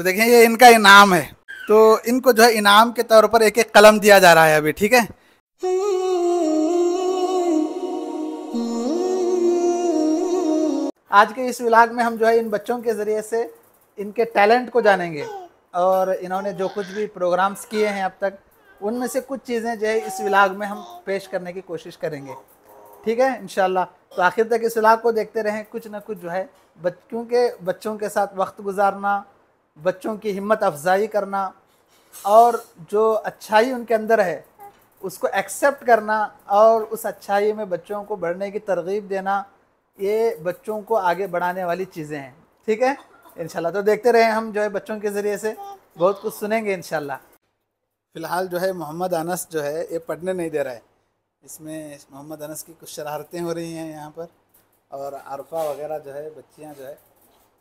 तो देखें ये इनका इनाम है तो इनको जो है इनाम के तौर पर एक एक कलम दिया जा रहा है अभी ठीक है आज के इस विलाग में हम जो है इन बच्चों के ज़रिए से इनके टैलेंट को जानेंगे और इन्होंने जो कुछ भी प्रोग्राम्स किए हैं अब तक उनमें से कुछ चीज़ें जो है इस विलाग में हम पेश करने की कोशिश करेंगे ठीक है इन तो आखिर तक इस विलाग को देखते रहें कुछ ना कुछ जो है बच क्योंकि बच्चों के साथ वक्त गुजारना बच्चों की हिम्मत अफजाई करना और जो अच्छाई उनके अंदर है उसको एक्सेप्ट करना और उस अच्छाई में बच्चों को बढ़ने की तरगीब देना ये बच्चों को आगे बढ़ाने वाली चीज़ें हैं ठीक है इनशाला तो देखते रहें हम जो है बच्चों के ज़रिए से बहुत कुछ सुनेंगे इनशाला फ़िलहाल जो है मोहम्मद अनस जो है ये पढ़ने नहीं दे रहा है इसमें मोहम्मद अनस की कुछ शरारतें हो रही हैं यहाँ पर और अरफा वगैरह जो है बच्चियाँ जो है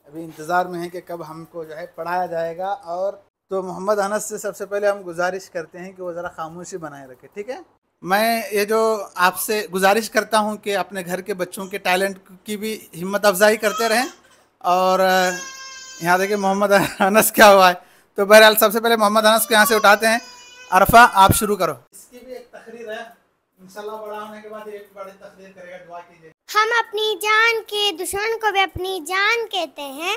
अभी इंतज़ार में है कि कब हमको जो है पढ़ाया जाएगा और तो मोहम्मद अनस से सबसे पहले हम गुजारिश करते हैं कि वो ज़रा खामोशी बनाए रखे ठीक है मैं ये जो आपसे गुजारिश करता हूँ कि अपने घर के बच्चों के टैलेंट की भी हिम्मत अफजाई करते रहें और यहाँ देखिए मोहम्मद अनस क्या हुआ है तो बहरहाल सबसे पहले मोहम्मद अनस को यहाँ से उठाते हैं अरफा आप शुरू करो इसकी भी एक तकरीर है इंशाल्लाह बड़ा होने के बाद एक बड़ी तकरीर करेगा दुआ कीजिए हम अपनी जान के दुश्मन को भी अपनी जान कहते हैं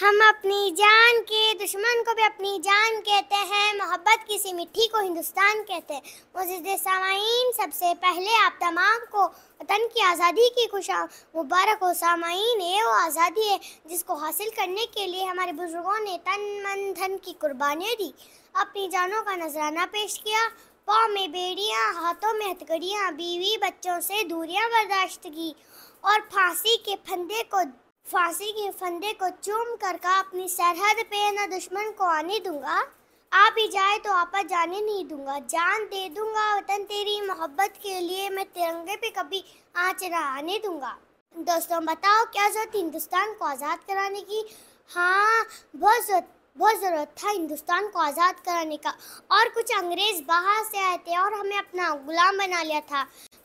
हम अपनी जान के दुश्मन को भी अपनी जान कहते हैं मोहब्बत किसी मिट्टी को हिंदुस्तान कहते हैं मुजिद सामाइन सबसे पहले आप तमाम को वतन की आज़ादी की खुश मुबारक हो सामाइन ये वो आज़ादी है जिसको हासिल करने के लिए हमारे बुज़ुर्गों ने तन मन धन की कुर्बानियाँ दी अपनी जानों का नजराना पेश किया पाँव में बेड़ियाँ हाथों में हथकड़ियाँ बीवी बच्चों से दूरियाँ बर्दाश्त की और फांसी के फंदे को फांसी के फंदे को चूम कर का अपनी सरहद पे न दुश्मन को आने दूंगा आप ही जाए तो आपा जाने नहीं दूंगा जान दे दूंगा वतन तेरी मोहब्बत के लिए मैं तिरंगे पे कभी आँच न आने दूंगा दोस्तों बताओ क्या जरूरत हिंदुस्तान को आज़ाद कराने की हाँ बहुत जरूरत बहुत ज़रूरत था हिंदुस्तान को आज़ाद कराने का और कुछ अंग्रेज़ बाहर से आए थे और हमें अपना गुलाम बना लिया था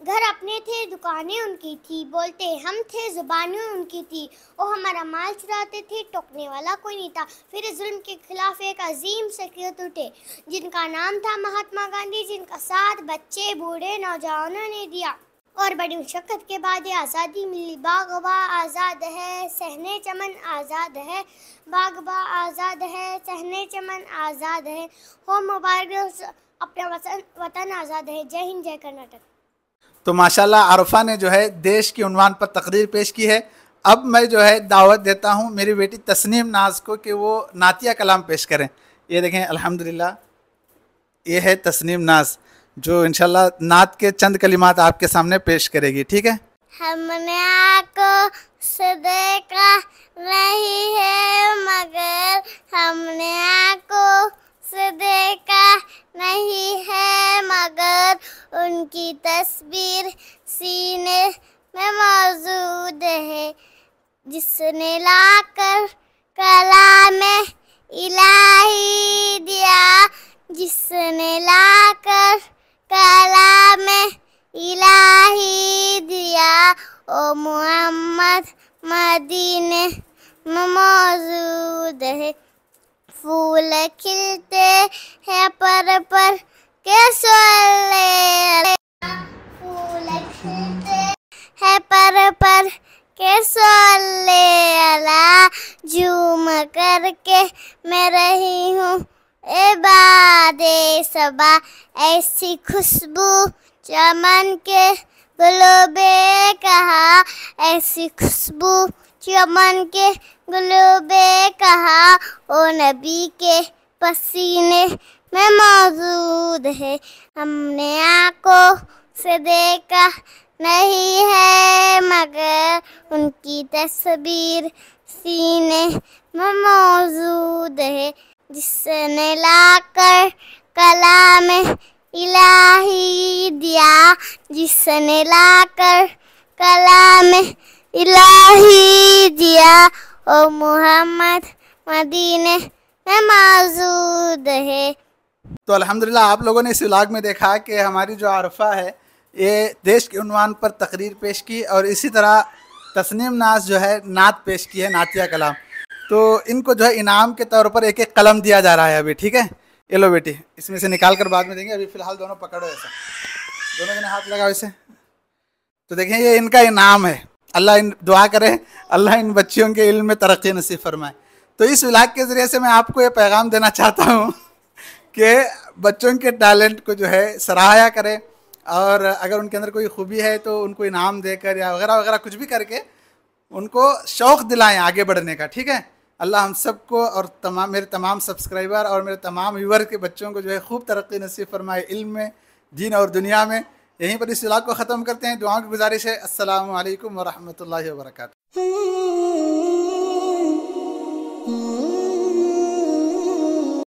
घर अपने थे दुकानें उनकी थी बोलते हम थे ज़ुबानें उनकी थी वो हमारा माल चुराते थे टोकने वाला कोई नहीं था फिर जुल्म के खिलाफ एक अजीम शख्सियत उठे जिनका नाम था महात्मा गांधी जिनका साथ बच्चे बूढ़े नौजवानों ने दिया और बड़ी मुशक्क़त के बाद ये आज़ादी मिली बागबा आज़ाद है सहने चमन आज़ाद है बागबा आज़ाद है सहने चमन आज़ाद है हो मुबारक अपना वतन वतन आज़ाद है जय हिंद जय कर्नाटक तो माशाल्लाह आरफा ने जो है देश के उनवान पर तकरीर पेश की है अब मैं जो है दावत देता हूँ मेरी बेटी तस्नीम नाज को कि वो नातिया कलाम पेश करें ये देखें अलहमदिल्ला ये है तस्नीम नाज जो इनशाला नात के चंद कलिमात आपके सामने पेश करेगी ठीक है हमने आपको देखा नहीं है मगर हमने आपको देखा नहीं है मगर उनकी तस्वीर सीने में मौजूद है जिसने लाकर कला में इलाही दिया जिसने लाकर कलाम इलाही दिया ओ मुहम्मद मदीने मौजूद है फूल खिलते हैं पर पर के सोले फूल खिलते हैं पर पर के सोले अला झूम करके मैं रही हूँ इबादे सबा ऐसी खुशबू चमन के गुलबे कहा ऐसी खुशबू चमन के गुलबे कहा ओ नबी के पसीने में मौजूद है हमने आको से देखा नहीं है मगर उनकी तस्वीर सीने में मौजूद है जिसने लाकर कला में इलाही दिया जिसने लाकर कला में इलाही दिया ओ मोहम्मद मदीने में मौजूद है तो अल्हम्दुलिल्लाह आप लोगों ने इस व्लाग में देखा कि हमारी जो आरफा है ये देश के उनवान पर तकरीर पेश की और इसी तरह तस्नीम नाज जो है नात पेश की है नातिया कलाम तो इनको जो है इनाम के तौर पर एक एक कलम दिया जा रहा है अभी ठीक है ये लो बेटी इसमें से निकाल कर बाद में देंगे अभी फिलहाल दोनों पकड़ो ऐसा दोनों जने हाथ लगाओ इसे तो देखें ये इनका इनाम है अल्लाह इन दुआ करें अल्लाह इन बच्चियों के इल्म में तरक्की नसीब फरमाए तो इस विलाग के ज़रिए से मैं आपको ये पैगाम देना चाहता हूँ कि बच्चों के टैलेंट को जो है सराहाया करें और अगर उनके अंदर कोई खूबी है तो उनको इनाम देकर या वगैरह वगैरह कुछ भी करके उनको शौक़ दिलाएं आगे बढ़ने का ठीक है अल्लाह हम सबको और तमाम मेरे तमाम सब्सक्राइबर और मेरे तमाम व्यूवर के बच्चों को जो है खूब तरक्की नसीब फरमाए इल्म में दीन और दुनिया में यहीं पर इस इलाक़ को ख़त्म करते हैं दुआओं की गुजारिश है असल वरहमल वर्का